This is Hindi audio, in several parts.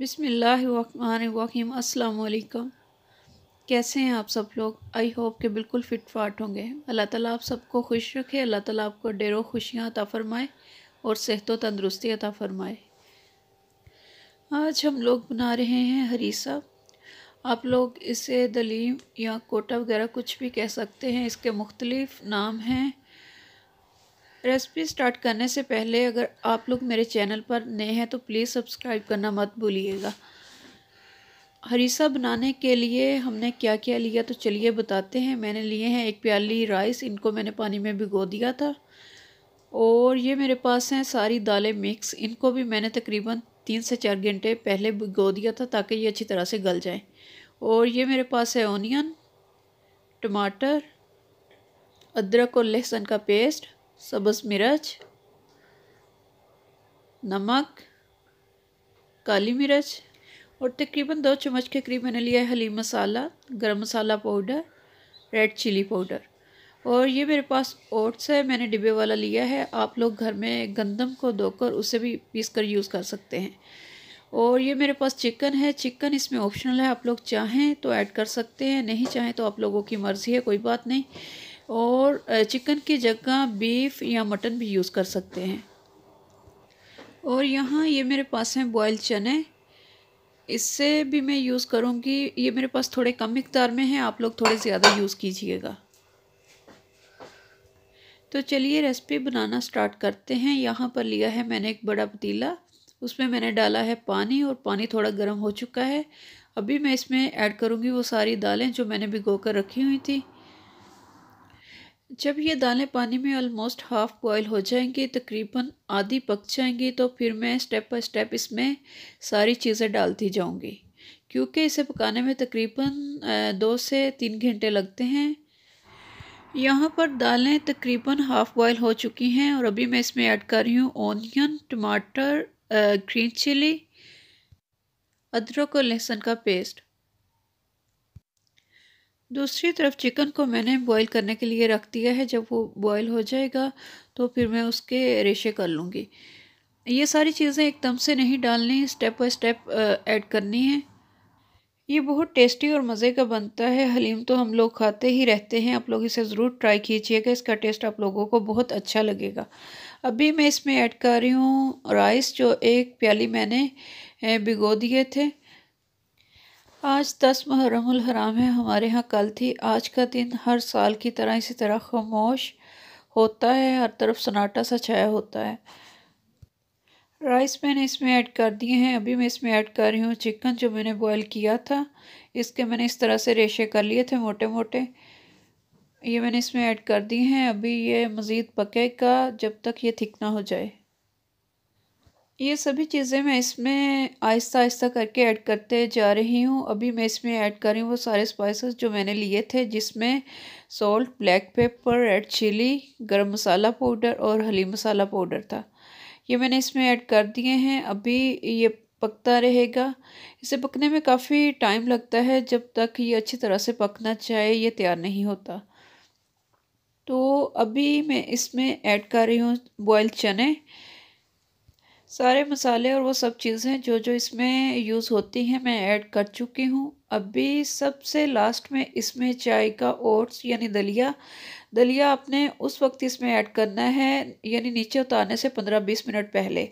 बिसमीम अल्लाम कैसे हैं आप सब लोग आई होप के बिल्कुल फिट फाट होंगे अल्लाह ताला आप सबको खुश रखे अल्लाह ताला आपको डेरो खुशियाँ अता फ़रमाए और सेहत व तंदरुस्ती अता फ़रमाए आज हम लोग बना रहे हैं हरीसा आप लोग इसे दलीम या कोटा वगैरह कुछ भी कह सकते हैं इसके मुख्तलिफ़ नाम हैं रेसिपी स्टार्ट करने से पहले अगर आप लोग मेरे चैनल पर नए हैं तो प्लीज़ सब्सक्राइब करना मत भूलिएगा हरीसा बनाने के लिए हमने क्या क्या लिया तो चलिए बताते हैं मैंने लिए हैं एक प्याली राइस इनको मैंने पानी में भिगो दिया था और ये मेरे पास हैं सारी दालें मिक्स इनको भी मैंने तकरीबन तीन से चार घंटे पहले भिगो दिया था ताकि ये अच्छी तरह से गल जाए और ये मेरे पास है ओनियन टमाटर अदरक और लहसुन का पेस्ट सब्ज़ मिर्च नमक काली मिर्च और तकरीबन दो चम्मच के करीब मैंने लिया है हली masala garam masala powder red chilli powder और ये मेरे पास ओट्स है मैंने डिब्बे वाला लिया है आप लोग घर में गंदम को धोकर उसे भी पीस कर यूज़ कर सकते हैं और ये मेरे पास चिकन है चिकन इसमें ऑप्शनल है आप लोग चाहें तो ऐड कर सकते हैं नहीं चाहें तो आप लोगों की मर्ज़ी है कोई बात नहीं और चिकन की जगह बीफ या मटन भी यूज़ कर सकते हैं और यहाँ ये मेरे पास हैं बॉयल चने इससे भी मैं यूज़ करूँगी ये मेरे पास थोड़े कम मकदार में हैं आप लोग थोड़े ज़्यादा यूज़ कीजिएगा तो चलिए रेसिपी बनाना स्टार्ट करते हैं यहाँ पर लिया है मैंने एक बड़ा पतीला उसमें मैंने डाला है पानी और पानी थोड़ा गर्म हो चुका है अभी मैं इसमें ऐड करूँगी वो सारी दालें जो मैंने भिगो कर रखी हुई थी जब ये दालें पानी में ऑलमोस्ट हाफ़ बॉयल हो जाएंगी तकरीबन आधी पक जाएंगी तो फिर मैं स्टेप बाई स्टेप इसमें सारी चीज़ें डालती जाऊंगी क्योंकि इसे पकाने में तकरीबन दो से तीन घंटे लगते हैं यहाँ पर दालें तकरीबन हाफ़ बॉयल हो चुकी हैं और अभी मैं इसमें ऐड कर रही हूँ ओनियन टमाटर ग्रीन चिली अदरक और लहसुन का पेस्ट दूसरी तरफ चिकन को मैंने बॉईल करने के लिए रख दिया है जब वो बॉईल हो जाएगा तो फिर मैं उसके रेशे कर लूँगी ये सारी चीज़ें एकदम से नहीं डालनी स्टेप बाई स्टेप ऐड करनी है ये बहुत टेस्टी और मज़े का बनता है हलीम तो हम लोग खाते ही रहते हैं आप लोग इसे ज़रूर ट्राई कीजिएगा इसका टेस्ट आप लोगों को बहुत अच्छा लगेगा अभी मैं इसमें ऐड कर रही हूँ राइस जो एक प्याली मैंने भिगो दिए थे आज दस मुहर्रमुल हराम है हमारे यहाँ कल थी आज का दिन हर साल की तरह इसी तरह खामोश होता है हर तरफ सन्नाटा सा छाया होता है राइस मैंने इसमें ऐड कर दिए हैं अभी मैं इसमें ऐड कर रही हूँ चिकन जो मैंने बॉईल किया था इसके मैंने इस तरह से रेशे कर लिए थे मोटे मोटे ये मैंने इसमें ऐड कर दिए हैं अभी ये मज़ीद पकेगा जब तक ये थिक ना हो जाए ये सभी चीज़ें मैं इसमें आहिस्ता आहिस्ता करके ऐड करते जा रही हूँ अभी मैं इसमें ऐड कर रही हूँ वो सारे स्पाइसेस जो मैंने लिए थे जिसमें salt black pepper red chilli garam masala powder और हली मसाला पाउडर था ये मैंने इसमें ऐड कर दिए हैं अभी ये पकता रहेगा इसे पकने में काफ़ी टाइम लगता है जब तक ये अच्छी तरह से पकना चाहे ये तैयार नहीं होता तो अभी मैं इसमें ऐड कर रही हूँ बॉयल चने सारे मसाले और वो सब चीज़ें जो जो इसमें यूज़ होती हैं मैं ऐड कर चुकी हूँ अभी सबसे लास्ट में इसमें चाय का ओट्स यानी दलिया दलिया आपने उस वक्त इसमें ऐड करना है यानी नीचे उतारने से पंद्रह बीस मिनट पहले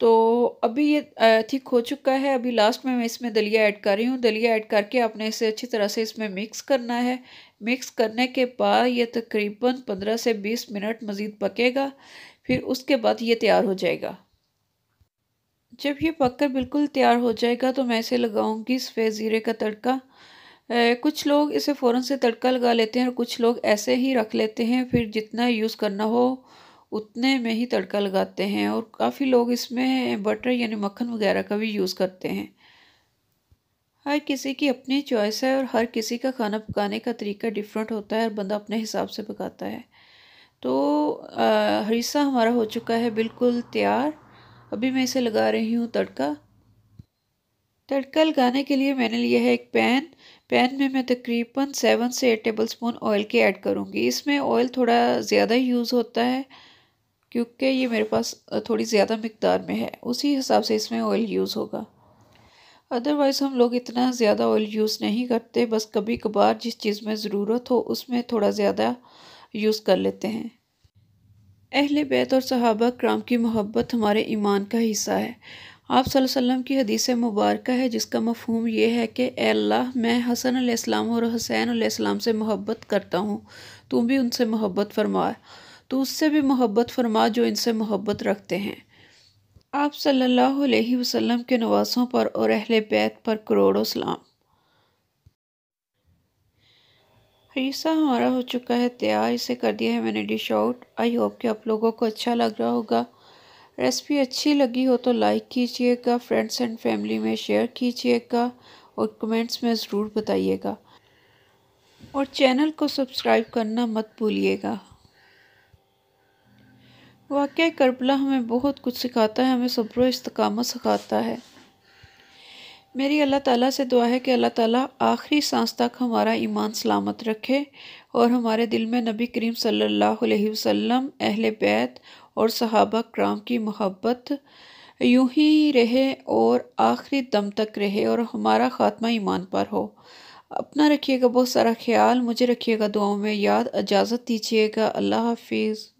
तो अभी ये ठीक हो चुका है अभी लास्ट में मैं इसमें दलिया ऐड कर रही हूँ दलिया ऐड करके आपने इसे अच्छी तरह से इसमें मिक्स करना है मिक्स करने के बाद ये तकरीबन पंद्रह से बीस मिनट मज़ीद पकेगा फिर उसके बाद ये तैयार हो जाएगा जब ये पककर बिल्कुल तैयार हो जाएगा तो मैं इसे लगाऊंगी सफ़ेद ज़ीरे का तड़का ए, कुछ लोग इसे फ़ौरन से तड़का लगा लेते हैं और कुछ लोग ऐसे ही रख लेते हैं फिर जितना यूज़ करना हो उतने में ही तड़का लगाते हैं और काफ़ी लोग इसमें बटर यानी मक्खन वगैरह का भी यूज़ करते हैं हर किसी की अपनी चॉइस है और हर किसी का खाना पकाने का तरीका डिफरेंट होता है और बंदा अपने हिसाब से पकाता है तो हरीसा हमारा हो चुका है बिल्कुल तैयार अभी मैं इसे लगा रही हूँ तड़का तड़का लगाने के लिए मैंने लिया है एक पैन पैन में मैं तकरीबन सेवन से एट टेबल स्पून ऑयल के ऐड करूँगी इसमें ऑयल थोड़ा ज़्यादा यूज़ होता है क्योंकि ये मेरे पास थोड़ी ज़्यादा मकदार में है उसी हिसाब से इसमें ऑयल यूज़ होगा अदरवाइज़ हम लोग इतना ज़्यादा ऑयल यूज़ नहीं करते बस कभी कभार जिस चीज़ में ज़रूरत हो उसमें थोड़ा ज़्यादा यूज़ कर लेते हैं अहल बैत और सहाबा क्राम की मोहब्बत हमारे ईमान का हिस्सा है आप वसल्लम की हदीस मुबारक है जिसका मफहम यह है कि अल्लाह मैं हसन इस्लाम और हुसैन इस्लाम से मोहब्बत करता हूँ तू भी उनसे मोहब्बत फरमा तो उससे भी मोहब्बत फरमा जो इनसे मोहब्बत रखते हैं आप सल्लल्लाहु अलैहि वसल्लम के नवासों पर और अहल बैत पर करोड़ों सलाम हिस्सा हमारा हो चुका है तैयार इसे कर दिया है मैंने डिश आउट आई होप कि आप लोगों को अच्छा लग रहा होगा रेसिपी अच्छी लगी हो तो लाइक कीजिएगा फ्रेंड्स एंड फैमिली में शेयर कीजिएगा और कमेंट्स में ज़रूर बताइएगा और चैनल को सब्सक्राइब करना मत भूलिएगा वाक़ करबला हमें बहुत कुछ सिखाता है हमें सब्र इस्तकाम सिखाता है मेरी अल्लाह ताला से दुआ है कि अल्लाह ताला आखिरी सांस तक हमारा ईमान सलामत रखे और हमारे दिल में नबी करीम सल्लल्लाहु अलैहि वसल्लम अहल बैत और सहाबा कराम की मोहब्बत यूं ही रहे और आखिरी दम तक रहे और हमारा ख़ात्मा ईमान पर हो अपना रखिएगा बहुत सारा ख्याल मुझे रखिएगा दुआओं में याद इजाज़त दीजिएगा अल्लाह हाफिज़